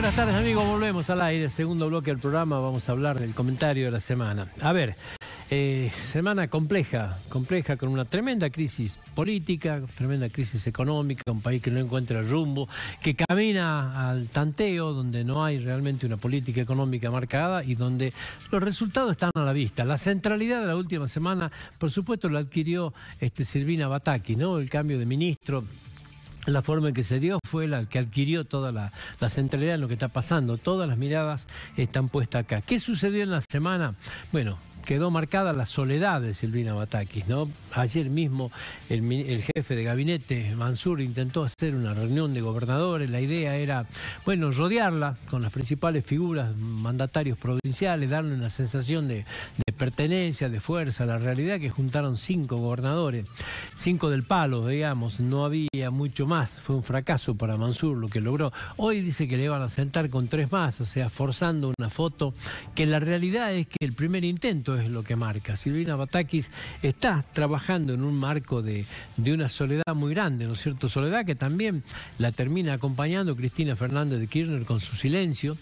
buenas tardes amigos, volvemos al aire, segundo bloque del programa, vamos a hablar del comentario de la semana. A ver, eh, semana compleja, compleja con una tremenda crisis política, tremenda crisis económica, un país que no encuentra rumbo, que camina al tanteo, donde no hay realmente una política económica marcada y donde los resultados están a la vista. La centralidad de la última semana, por supuesto, la adquirió este, Silvina Bataki, ¿no? el cambio de ministro la forma en que se dio fue la que adquirió toda la, centralidad en lo que está pasando. Todas las miradas están puestas acá. ¿Qué sucedió en la semana? Bueno, quedó marcada la soledad de Silvina Batakis, ¿no? Ayer mismo el, jefe de gabinete, Mansur, intentó hacer una reunión de gobernadores. La idea era, bueno, rodearla con las principales figuras, mandatarios provinciales, darle una sensación de, pertenencia, de fuerza. La realidad es que juntaron cinco gobernadores, cinco del palo, digamos, no había mucho más. Fue un fracaso para Mansur lo que logró. Hoy dice que le van a sentar con tres más, o sea, forzando una foto, que la realidad es que el primer intento es lo que marca. Silvina Batakis está trabajando en un marco de, una soledad muy grande, ¿no es cierto? Soledad que también la termina acompañando Cristina Fernández de Kirchner con su silencio.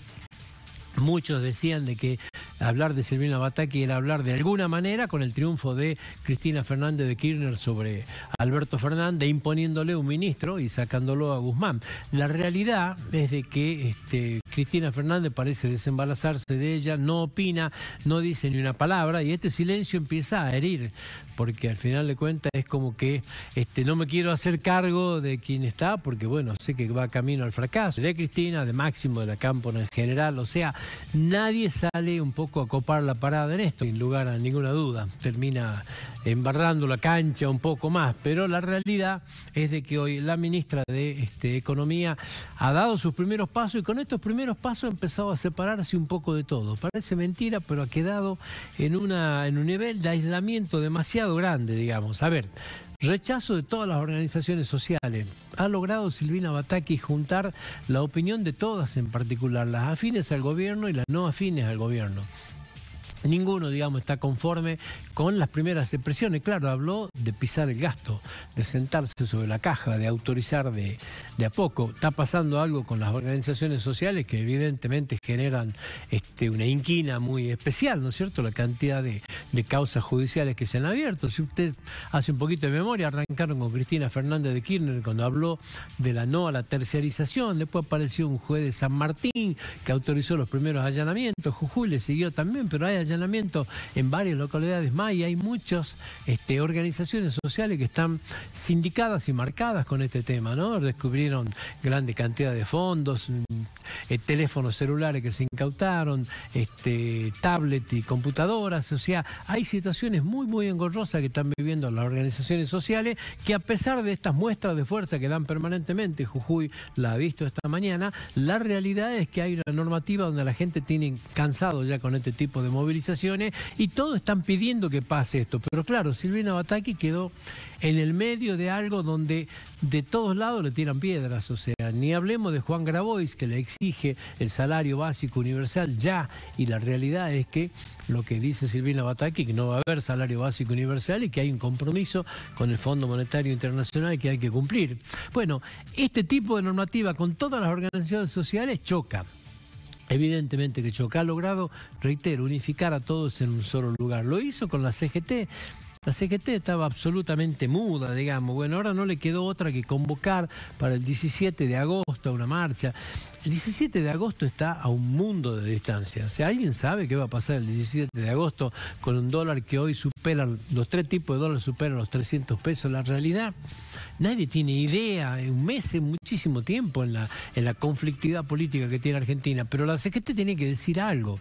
Muchos decían de que hablar de Silvina Batakis era hablar de alguna manera con el triunfo de Cristina Fernández de Kirchner sobre Alberto Fernández, imponiéndole un ministro y sacándolo a Guzmán. La realidad es de que este, Cristina Fernández parece desembarazarse de ella, no opina, no dice ni una palabra y este silencio empieza a herir, porque al final de cuentas es como que este, no me quiero hacer cargo de quién está, porque bueno, sé que va camino al fracaso, de Cristina, de Máximo, de la Campo en general, o sea, nadie sale un poco a copar la parada en esto, sin lugar a ninguna duda, termina embarrando la cancha un poco más, pero la realidad es de que hoy la ministra de este, Economía ha dado sus primeros pasos y con estos primeros pasos ha empezado a separarse un poco de todo. Parece mentira, pero ha quedado en, una, en un nivel de aislamiento demasiado grande, digamos. A ver, Rechazo de todas las organizaciones sociales. Ha logrado Silvina Bataki juntar la opinión de todas, en particular las afines al gobierno y las no afines al gobierno ninguno, digamos, está conforme con las primeras expresiones. Claro, habló de pisar el gasto, de sentarse sobre la caja, de autorizar de, a poco. Está pasando algo con las organizaciones sociales que evidentemente generan este, una inquina muy especial, ¿no es cierto? La cantidad de, de causas judiciales que se han abierto. Si usted hace un poquito de memoria, arrancaron con Cristina Fernández de Kirchner cuando habló de la no a la terciarización, después apareció un juez de San Martín que autorizó los primeros allanamientos, Jujuy le siguió también, pero hay allanamientos en varias localidades más y hay muchas este, organizaciones sociales que están sindicadas y marcadas con este tema, ¿no? Descubrieron grandes cantidades de fondos, mm, eh, teléfonos celulares que se incautaron, este, tablet y computadoras, o sea, hay situaciones muy, muy engorrosas que están viviendo las organizaciones sociales que a pesar de estas muestras de fuerza que dan permanentemente, Jujuy la ha visto esta mañana, la realidad es que hay una normativa donde la gente tiene cansado ya con este tipo de movilización y todos están pidiendo que pase esto. Pero claro, Silvina Bataki quedó en el medio de algo donde de todos lados le tiran piedras. O sea, ni hablemos de Juan Grabois, que le exige el salario básico universal ya. Y la realidad es que lo que dice Silvina Bataki, que no va a haber salario básico universal y que hay un compromiso con el Fondo Monetario Internacional que hay que cumplir. Bueno, este tipo de normativa con todas las organizaciones sociales choca. Evidentemente que Choca ha logrado, reitero, unificar a todos en un solo lugar. Lo hizo con la CGT, la CGT estaba absolutamente muda, digamos. Bueno, ahora no le quedó otra que convocar para el 17 de agosto a una marcha. El 17 de agosto está a un mundo de distancia. O sea, ¿alguien sabe qué va a pasar el 17 de agosto con un dólar que hoy supera, los tres tipos de dólares superan los 300 pesos? La realidad, nadie tiene idea. En un mes es muchísimo tiempo en la, en la conflictividad política que tiene Argentina. Pero la CGT tiene que decir algo.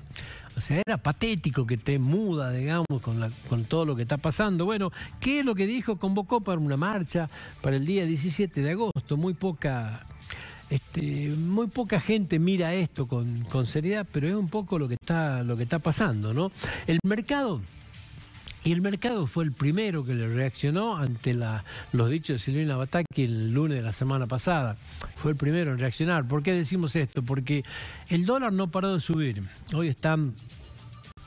O sea, era patético que te muda, digamos, con, la, con todo lo que está pasando. Bueno, ¿qué es lo que dijo? Convocó para una marcha para el día 17 de agosto. Muy poca este, muy poca gente mira esto con, con, seriedad, pero es un poco lo que está, lo que está pasando, ¿no? El mercado y el mercado fue el primero que le reaccionó ante los dichos de Silvina Bataki el lunes de la semana pasada. Fue el primero en reaccionar. ¿Por qué decimos esto? Porque el dólar no paró de subir. Hoy están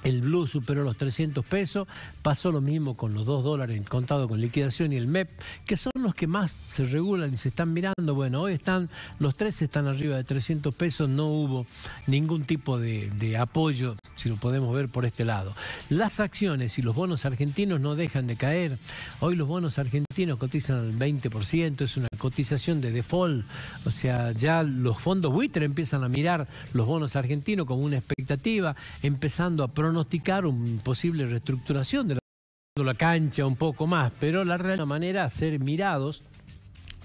el blue superó los 300 pesos, pasó lo mismo con los 2 dólares contado con liquidación y el MEP, que son los que más se regulan y se están mirando. Bueno, hoy están, los tres están arriba de 300 pesos, no hubo ningún tipo de, apoyo, si lo podemos ver por este lado. Las acciones y los bonos argentinos no dejan de caer. Hoy los bonos argentinos cotizan al 20%, es una cotización de default, o sea, ya los fondos buitre empiezan a mirar los bonos argentinos como una expectativa, empezando a pronunciar pronosticar una posible reestructuración de la, cancha un poco más, pero la real manera ser mirados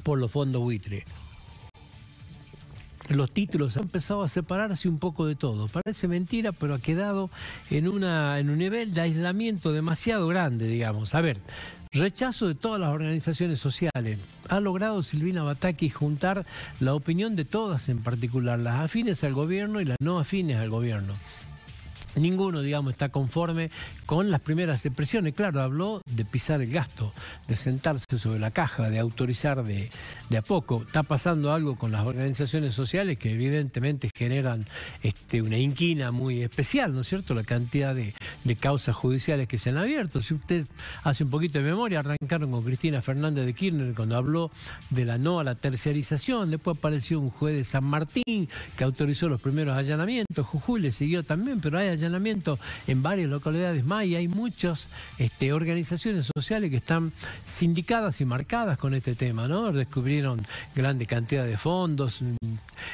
por los fondos buitre. Los títulos han empezado a separarse un poco de todo. Parece mentira, pero ha quedado en, una, en un nivel de aislamiento demasiado grande, digamos. A ver, Rechazo de todas las organizaciones sociales. Ha logrado Silvina Bataki juntar la opinión de todas en particular, las afines al gobierno y las no afines al gobierno. Ninguno, digamos, está conforme con las primeras expresiones. Claro, habló de pisar el gasto, de sentarse sobre la caja, de autorizar de, a poco. Está pasando algo con las organizaciones sociales que evidentemente generan este, una inquina muy especial, ¿no es cierto? La cantidad de, causas judiciales que se han abierto. Si usted hace un poquito de memoria, arrancaron con Cristina Fernández de Kirchner cuando habló de la no a la terciarización. Después apareció un juez de San Martín que autorizó los primeros allanamientos. Jujuy le siguió también, pero hay allanamientos en varias localidades más y hay muchas este, organizaciones sociales que están sindicadas y marcadas con este tema, ¿no? Descubrieron grandes cantidades de fondos, mm,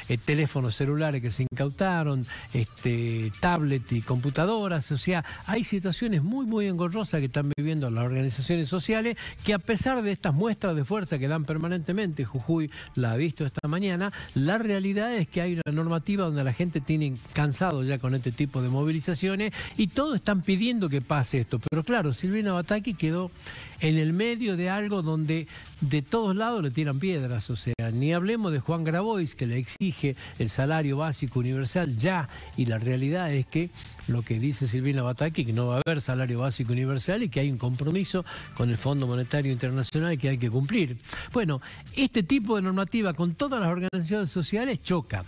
eh, teléfonos celulares que se incautaron, este, tablet y computadoras, o sea, hay situaciones muy, muy engorrosas que están viviendo las organizaciones sociales que a pesar de estas muestras de fuerza que dan permanentemente, Jujuy la ha visto esta mañana, la realidad es que hay una normativa donde la gente tiene cansado ya con este tipo de movilidad y todos están pidiendo que pase esto. Pero claro, Silvina Bataki quedó en el medio de algo donde de todos lados le tiran piedras. O sea, ni hablemos de Juan Grabois, que le exige el salario básico universal ya. Y la realidad es que lo que dice Silvina Bataki, que no va a haber salario básico universal y que hay un compromiso con el Fondo Monetario Internacional que hay que cumplir. Bueno, este tipo de normativa con todas las organizaciones sociales choca.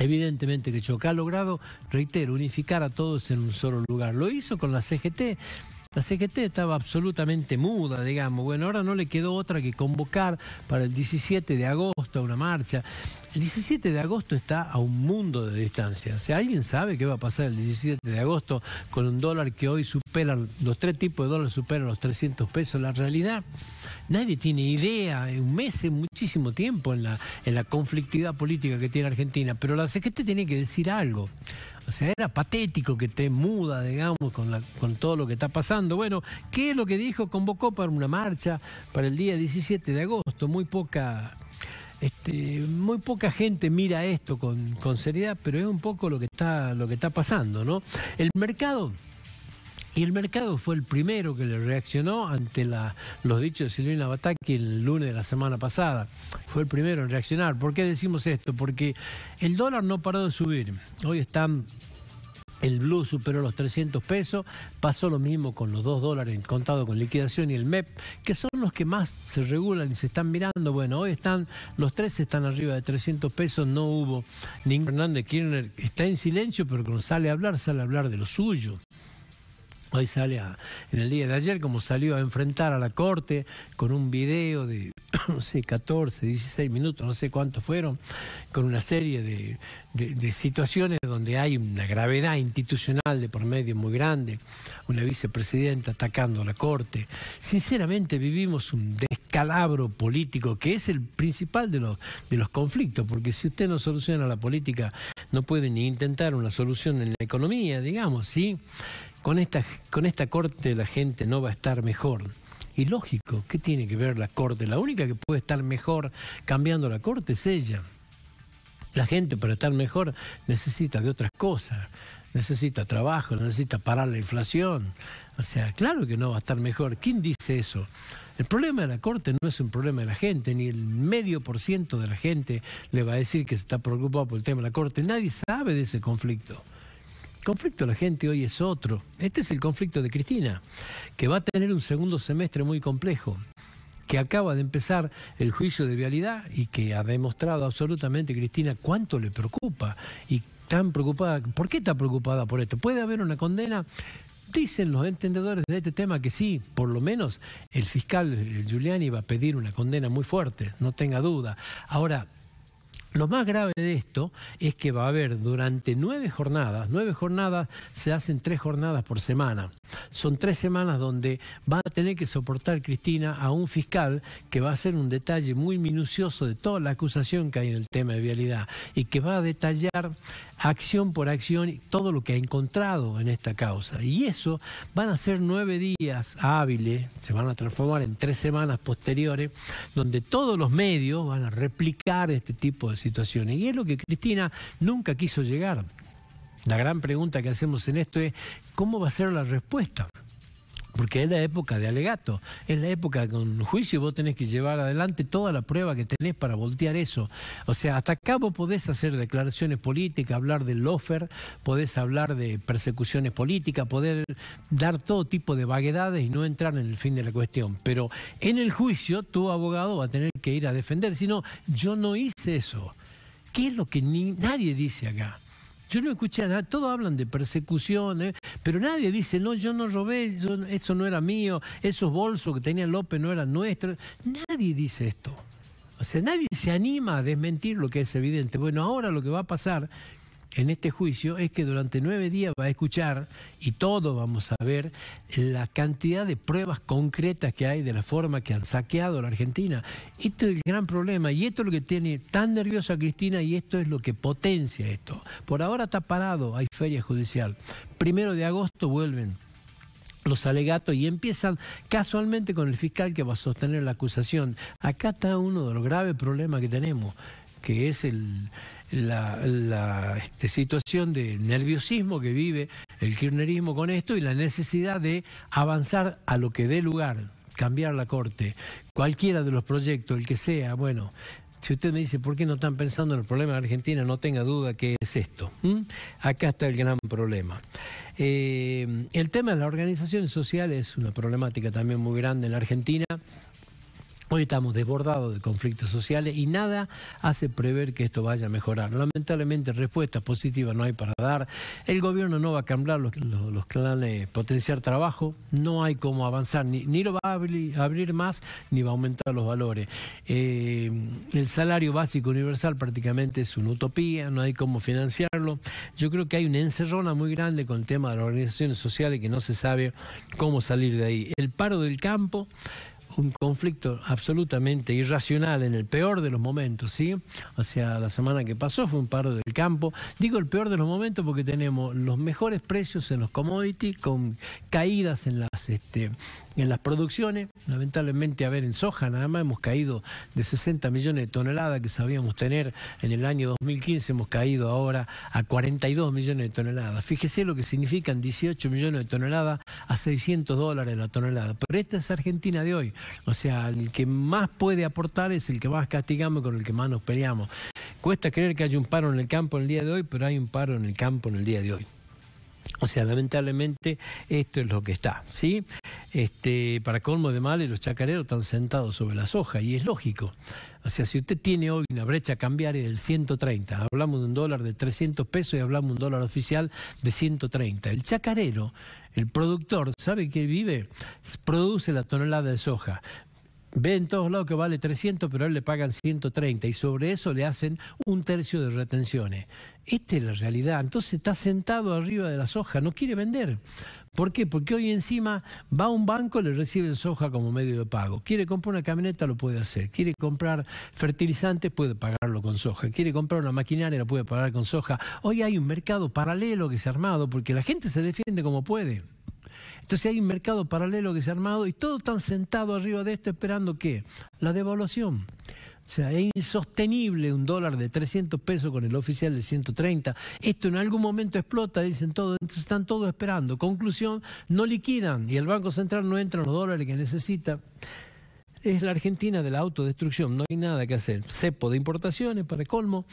Evidentemente que Choca ha logrado, reitero, unificar a todos en un solo lugar. Lo hizo con la CGT, la CGT estaba absolutamente muda, digamos. Bueno, ahora no le quedó otra que convocar para el 17 de agosto a una marcha. El 17 de agosto está a un mundo de distancia. O sea, ¿alguien sabe qué va a pasar el 17 de agosto con un dólar que hoy supera, los tres tipos de dólares superan los 300 pesos? La realidad, nadie tiene idea. En un mes es muchísimo tiempo en la, en la conflictividad política que tiene Argentina. Pero la CGT tiene que decir algo. O sea, era patético que te muda, digamos, con, con todo lo que está pasando. Bueno, ¿qué es lo que dijo? Convocó para una marcha para el día 17 de agosto. Muy poca este, muy poca gente mira esto con, seriedad, pero es un poco lo que está, lo que está pasando, ¿no? El mercado y el mercado fue el primero que le reaccionó ante la, los dichos de Silvina Bataki el lunes de la semana pasada. Fue el primero en reaccionar. ¿Por qué decimos esto? Porque el dólar no paró de subir. Hoy están el blue superó los 300 pesos, pasó lo mismo con los 2 dólares contado con liquidación y el MEP, que son los que más se regulan y se están mirando. Bueno, hoy están, los tres están arriba de 300 pesos, no hubo ningún... Fernández Kirchner está en silencio, pero cuando sale a hablar, sale a hablar de lo suyo. Hoy sale en el día de ayer, como salió a enfrentar a la corte con un video de, no sé, 14, 16 minutos, no sé cuántos fueron, con una serie de, situaciones donde hay una gravedad institucional de por medio muy grande, una vicepresidenta atacando a la corte. Sinceramente vivimos un descalabro político que es el principal de los, de los conflictos, porque si usted no soluciona la política, no puede ni intentar una solución en la economía, digamos, ¿sí? con esta, con esta corte la gente no va a estar mejor. Y lógico, ¿qué tiene que ver la corte? La única que puede estar mejor cambiando la corte es ella. La gente para estar mejor necesita de otras cosas, necesita trabajo, necesita parar la inflación. O sea, claro que no va a estar mejor. ¿Quién dice eso? El problema de la Corte no es un problema de la gente, ni el medio por ciento de la gente le va a decir que se está preocupado por el tema de la Corte. Nadie sabe de ese conflicto conflicto de la gente hoy es otro. Este es el conflicto de Cristina, que va a tener un segundo semestre muy complejo que acaba de empezar el juicio de vialidad y que ha demostrado absolutamente, Cristina, cuánto le preocupa y tan preocupada. ¿Por qué está preocupada por esto? ¿Puede haber una condena? Dicen los entendedores de este tema que sí, por lo menos el fiscal eh, Giuliani va a pedir una condena muy fuerte, no tenga duda. Ahora, lo más grave de esto es que va a haber durante nueve jornadas, nueve jornadas se hacen tres jornadas por semana. Son tres semanas donde va a tener que soportar Cristina a un fiscal que va a hacer un detalle muy minucioso de toda la acusación que hay en el tema de vialidad y que va a detallar acción por acción todo lo que ha encontrado en esta causa. Y eso van a ser nueve días hábiles, se van a transformar en tres semanas posteriores, donde todos los medios van a replicar este tipo de situaciones. Y es lo que Cristina nunca quiso llegar. La gran pregunta que hacemos en esto es, ¿cómo va a ser la respuesta? porque es la época de alegato, es la época con juicio vos tenés que llevar adelante toda la prueba que tenés para voltear eso. O sea, hasta acá vos podés hacer declaraciones políticas, hablar del lofer, podés hablar de persecuciones políticas, poder dar todo tipo de vaguedades y no entrar en el fin de la cuestión. Pero en el juicio tu abogado va a tener que ir a defender, si no, yo no hice eso. ¿Qué es lo que nadie dice acá? Yo no escuché nada, todos hablan de persecuciones, ¿eh? pero nadie dice, no, yo no robé, eso no era mío, esos bolsos que tenía López no eran nuestros. Nadie dice esto. O sea, nadie se anima a desmentir lo que es evidente. Bueno, ahora lo que va a pasar, en este juicio es que durante nueve días va a escuchar y todo vamos a ver la cantidad de pruebas concretas que hay de la forma que han saqueado la Argentina. Esto es el gran problema y esto es lo que tiene tan nerviosa Cristina y esto es lo que potencia esto. Por ahora está parado, hay feria judicial. Primero de agosto vuelven los alegatos y empiezan casualmente con el fiscal que va a sostener la acusación. Acá está uno de los graves problemas que tenemos, que es el la, este, situación de nerviosismo que vive el kirchnerismo con esto y la necesidad de avanzar a lo que dé lugar, cambiar la corte, cualquiera de los proyectos, el que sea, bueno, si usted me dice por qué no están pensando en el problema de Argentina, no tenga duda que es esto. Acá está el gran problema. Eh, el tema de las organizaciones sociales es una problemática también muy grande en la Argentina. Hoy estamos desbordados de conflictos sociales y nada hace prever que esto vaya a mejorar. Lamentablemente respuestas positivas no hay para dar. El gobierno no va a cambiar los, los, planes potenciar trabajo. No hay cómo avanzar. Ni, ni lo va a abrir, más ni va a aumentar los valores. Eh, el salario básico universal prácticamente es una utopía. No hay cómo financiarlo. Yo creo que hay una encerrona muy grande con el tema de las organizaciones sociales que no se sabe cómo salir de ahí. El paro del campo un conflicto absolutamente irracional en el peor de los momentos, ¿sí? O sea, la semana que pasó fue un paro del campo. Digo el peor de los momentos porque tenemos los mejores precios en los commodities con caídas en las este, en las producciones. Lamentablemente, a ver, en soja nada más hemos caído de 60 millones de toneladas que sabíamos tener en el año 2015, hemos caído ahora a 42 millones de toneladas. Fíjese lo que significan 18 millones de toneladas a 600 dólares la tonelada. Pero esta es Argentina de hoy. O sea, el que más puede aportar es el que más castigamos y con el que más nos peleamos. Cuesta creer que haya un paro en el campo en el día de hoy, pero hay un paro en el campo en el día de hoy. O sea, lamentablemente esto es lo que está, ¿sí? Este, para colmo de mal, los chacareros están sentados sobre la soja y es lógico. O sea, si usted tiene hoy una brecha cambiaria del 130, hablamos de un dólar de 300 pesos y hablamos de un dólar oficial de 130. El chacarero, el productor, ¿sabe qué vive? Produce la tonelada de soja, ve en todos lados que vale 300, pero a él le pagan 130 y sobre eso le hacen un tercio de retenciones. Esta es la realidad. Entonces está sentado arriba de la soja, no quiere vender. ¿Por qué? Porque hoy encima va a un banco, le reciben soja como medio de pago. Quiere comprar una camioneta, lo puede hacer. Quiere comprar fertilizantes, puede pagarlo con soja. Quiere comprar una maquinaria, lo puede pagar con soja. Hoy hay un mercado paralelo que se ha armado porque la gente se defiende como puede. Entonces hay un mercado paralelo que se ha armado y todos están sentados arriba de esto esperando que la devaluación. O sea, es insostenible un dólar de 300 pesos con el oficial de 130. Esto en algún momento explota, dicen todos. Entonces están todos esperando. Conclusión, no liquidan y el Banco Central no entra en los dólares que necesita. Es la Argentina de la autodestrucción, no hay nada que hacer. Cepo de importaciones para colmo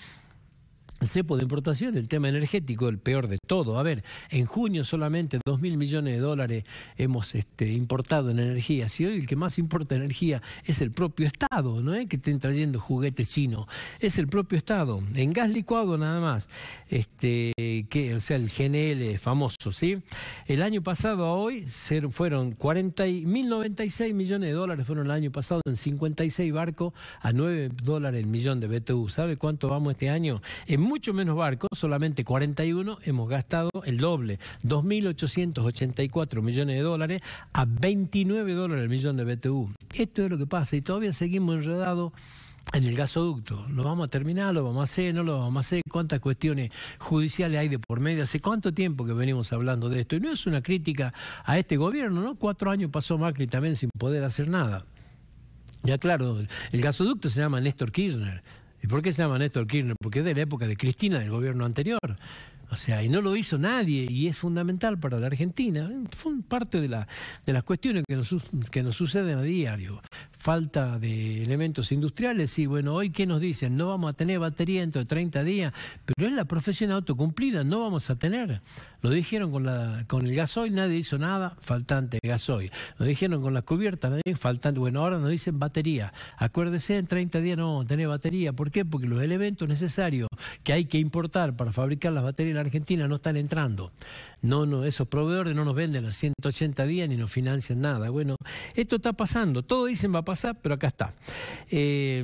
cepo de importación, el tema energético, el peor de todo. A ver, en junio solamente 2 mil millones de dólares hemos este, importado en energía. Si hoy el que más importa energía es el propio Estado, no es eh, que estén trayendo juguetes chino, es el propio Estado. En gas licuado nada más, este, que, o sea, el GNL famoso, ¿sí? El año pasado a hoy fueron mil 96 millones de dólares, fueron el año pasado en 56 barcos a 9 dólares el millón de BTU. ¿Sabe cuánto vamos este año? En mucho menos barcos, solamente 41, hemos gastado el doble, 2.884 millones de dólares a 29 dólares el millón de BTU. Esto es lo que pasa y todavía seguimos enredados en el gasoducto. ¿Lo vamos a terminar? ¿Lo vamos a hacer? ¿No lo vamos a hacer? ¿Cuántas cuestiones judiciales hay de por medio? ¿Hace cuánto tiempo que venimos hablando de esto? Y no es una crítica a este gobierno, ¿no? Cuatro años pasó Macri también sin poder hacer nada. Ya claro, el gasoducto se llama Néstor Kirchner. ¿Y por qué se llama Néstor Kirchner? Porque es de la época de Cristina, del gobierno anterior. O sea, y no lo hizo nadie, y es fundamental para la Argentina. Fue parte de, la, de las cuestiones que que nos suceden a diario falta de elementos industriales. Y bueno, hoy qué nos dicen, no vamos a tener batería dentro de 30 días, pero es la profesión autocumplida, no vamos a tener. Lo dijeron con, la, con el gasoil, nadie hizo nada, faltante gasoil. Lo dijeron con las cubiertas, nadie faltante. Bueno, ahora nos dicen batería. Acuérdese, en 30 días no vamos a tener batería. ¿Por qué? Porque los elementos necesarios que hay que importar para fabricar las baterías en la Argentina no están entrando no, no, esos proveedores no nos venden las 180 días ni nos financian nada. Bueno, esto está pasando, todo dicen va a pasar, pero acá está. Eh,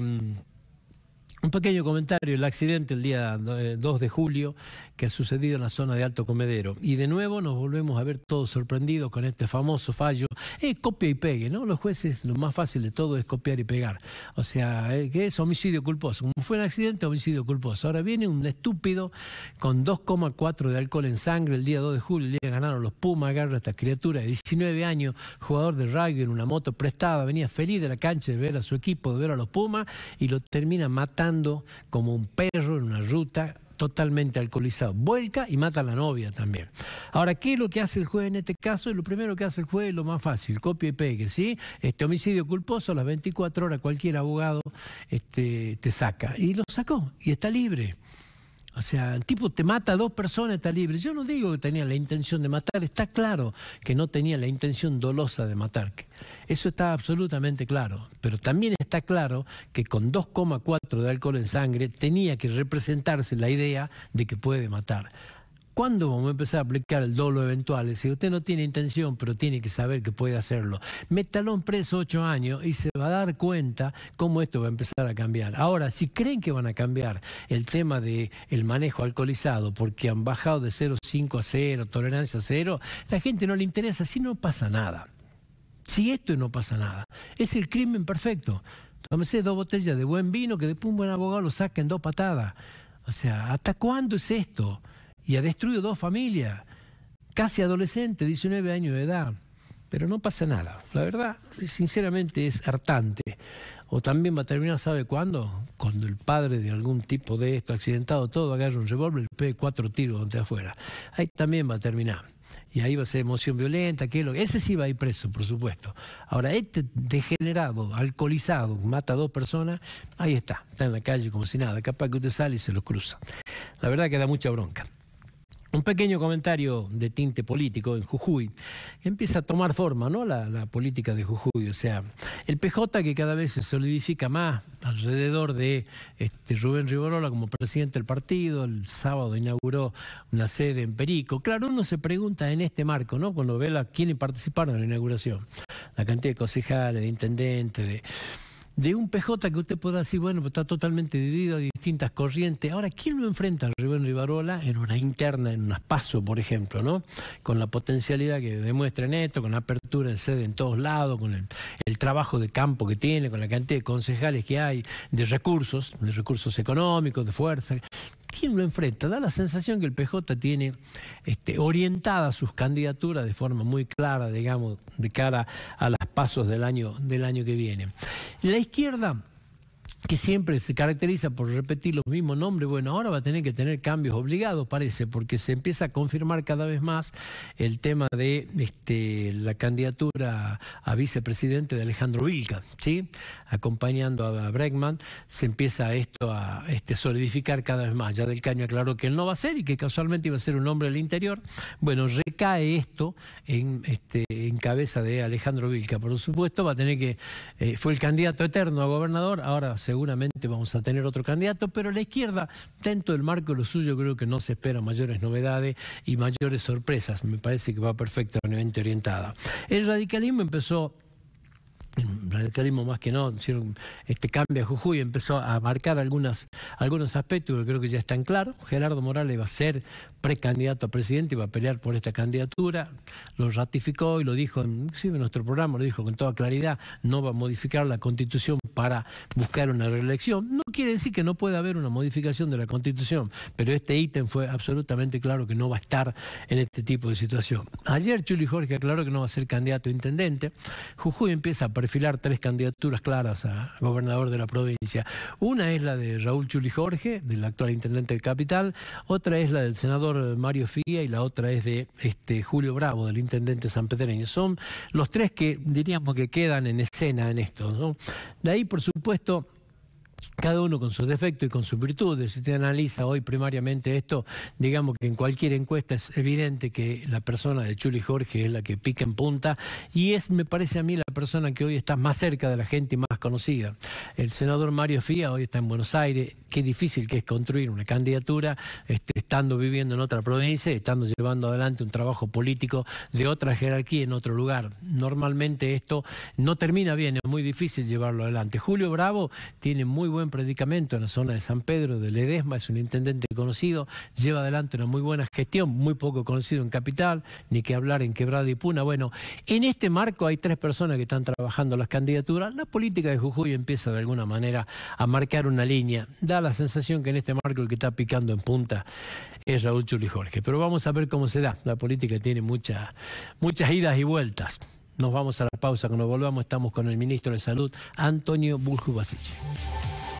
un pequeño comentario, el accidente el día 2 eh, de julio que ha sucedido en la zona de Alto Comedero. Y de nuevo nos volvemos a ver todos sorprendidos con este famoso fallo, eh, copia y pegue, ¿no? Los jueces, lo más fácil de todo es copiar y pegar. O sea, eh, ¿qué es homicidio culposo. Como fue un accidente, homicidio culposo. Ahora viene un estúpido con 2,4 de alcohol en sangre el día 2 de julio, el día que ganaron los Pumas, agarra a esta criatura de 19 años, jugador de rugby en una moto prestada, venía feliz de la cancha de ver a su equipo, de ver a los Pumas, y lo termina matando como un perro en una ruta totalmente alcoholizado. Vuelca y mata a la novia también. Ahora, ¿qué es lo que hace el juez en este caso? lo primero que hace el juez es lo más fácil, copia y pegue, ¿sí? Este homicidio culposo a las 24 horas cualquier abogado este, te saca. Y lo sacó y está libre. O sea, el tipo te mata a dos personas, está libre. Yo no digo que tenía la intención de matar, está claro que no tenía la intención dolosa de matar. Eso está absolutamente claro. Pero también está claro que con 2,4 de alcohol en sangre tenía que representarse la idea de que puede matar. ¿Cuándo vamos a empezar a aplicar el dolo eventual? Si usted no tiene intención, pero tiene que saber que puede hacerlo. Metalón preso ocho años y se va a dar cuenta cómo esto va a empezar a cambiar. Ahora, si creen que van a cambiar el tema del el manejo alcoholizado, porque han bajado de 0,5 a 0, tolerancia a 0, la gente no le interesa, si no pasa nada. Si esto no pasa nada. Es el crimen perfecto. Tómese dos botellas de buen vino que después un buen abogado lo saca en dos patadas. O sea, ¿hasta cuándo es esto? y ha destruido dos familias, casi adolescente, 19 años de edad. Pero no pasa nada. La verdad, sinceramente, es hartante. O también va a terminar, ¿sabe cuándo? Cuando el padre de algún tipo de esto, accidentado, todo, agarra un revólver y pegue cuatro tiros donde afuera. Ahí también va a terminar. Y ahí va a ser emoción violenta, que lo... ese sí va a ir preso, por supuesto. Ahora, este degenerado, alcoholizado, mata a dos personas, ahí está, está en la calle como si nada. Capaz que usted sale y se lo cruza. La verdad que da mucha bronca. Un pequeño comentario de tinte político en Jujuy. Empieza a tomar forma ¿no? La, política de Jujuy. O sea, el PJ que cada vez se solidifica más alrededor de este, Rubén Rivarola como presidente del partido. El sábado inauguró una sede en Perico. Claro, uno se pregunta en este marco, ¿no? cuando ve la, quiénes participaron en la inauguración. La cantidad de concejales, de intendentes, de de un PJ que usted podrá decir, bueno, pues está totalmente dividido a distintas corrientes. Ahora, ¿quién lo enfrenta al Rubén Rivarola en una interna, en un espacio, por ejemplo, ¿no? Con la potencialidad que demuestra en esto, con la apertura en sede en todos lados, con el, trabajo de campo que tiene, con la cantidad de concejales que hay, de recursos, de recursos económicos, de fuerza. ¿Quién lo enfrenta? Da la sensación que el PJ tiene este, orientada sus candidaturas de forma muy clara, digamos, de cara a las pasos del año, del año que viene. La izquierda que siempre se caracteriza por repetir los mismos nombres, bueno, ahora va a tener que tener cambios obligados, parece, porque se empieza a confirmar cada vez más el tema de este, la candidatura a vicepresidente de Alejandro Vilca, ¿sí? acompañando a Bregman, se empieza esto a este, solidificar cada vez más. Ya del Caño aclaró que él no va a ser y que casualmente iba a ser un hombre del interior. Bueno, recae esto este, en, cabeza de Alejandro Vilca, por supuesto, va a tener que, eh, fue el candidato eterno a gobernador, ahora se seguramente vamos a tener otro candidato, pero la izquierda, dentro del marco de lo suyo, creo que no se esperan mayores novedades y mayores sorpresas. Me parece que va perfectamente orientada. El radicalismo empezó el radicalismo más que no, este cambio a Jujuy empezó a marcar algunos aspectos que creo que ya están claros. Gerardo Morales va a ser precandidato a presidente y va a pelear por esta candidatura. Lo ratificó y lo dijo, en nuestro programa lo dijo con toda claridad, no va a modificar la constitución para buscar una reelección. No quiere decir que no pueda haber una modificación de la constitución, pero este ítem fue absolutamente claro que no va a estar en este tipo de situación. Ayer Chuli Jorge aclaró que no va a ser candidato a intendente. Jujuy empieza a perfilar tres candidaturas claras a gobernador de la provincia. Una es la de Raúl Chuli Jorge, del actual intendente de Capital, otra es la del senador Mario Fía y la otra es de este, Julio Bravo, del intendente sanpedreño. Son los tres que diríamos que quedan en escena en esto. ¿no? De ahí, por supuesto, cada uno con sus defectos y con sus virtudes. Si usted analiza hoy primariamente esto, digamos que en cualquier encuesta es evidente que la persona de Chuli Jorge es la que pica en punta y es, me parece a mí, la persona que hoy está más cerca de la gente y más conocida. El senador Mario Fía hoy está en Buenos Aires. Qué difícil que es construir una candidatura este, estando viviendo en otra provincia, estando llevando adelante un trabajo político de otra jerarquía en otro lugar. Normalmente esto no termina bien, es muy difícil llevarlo adelante. Julio Bravo tiene muy buen predicamento en la zona de San Pedro, de Ledesma, es un intendente conocido, lleva adelante una muy buena gestión, muy poco conocido en Capital, ni que hablar en Quebrada y Puna. Bueno, en este marco hay tres personas que están trabajando las candidaturas. La política de Jujuy empieza de alguna manera a marcar una línea. Da la sensación que en este marco el que está picando en punta es Raúl Chuli Jorge. Pero vamos a ver cómo se da. La política tiene muchas, muchas idas y vueltas. Nos vamos a la pausa. Cuando volvamos estamos con el ministro de Salud, Antonio Bulju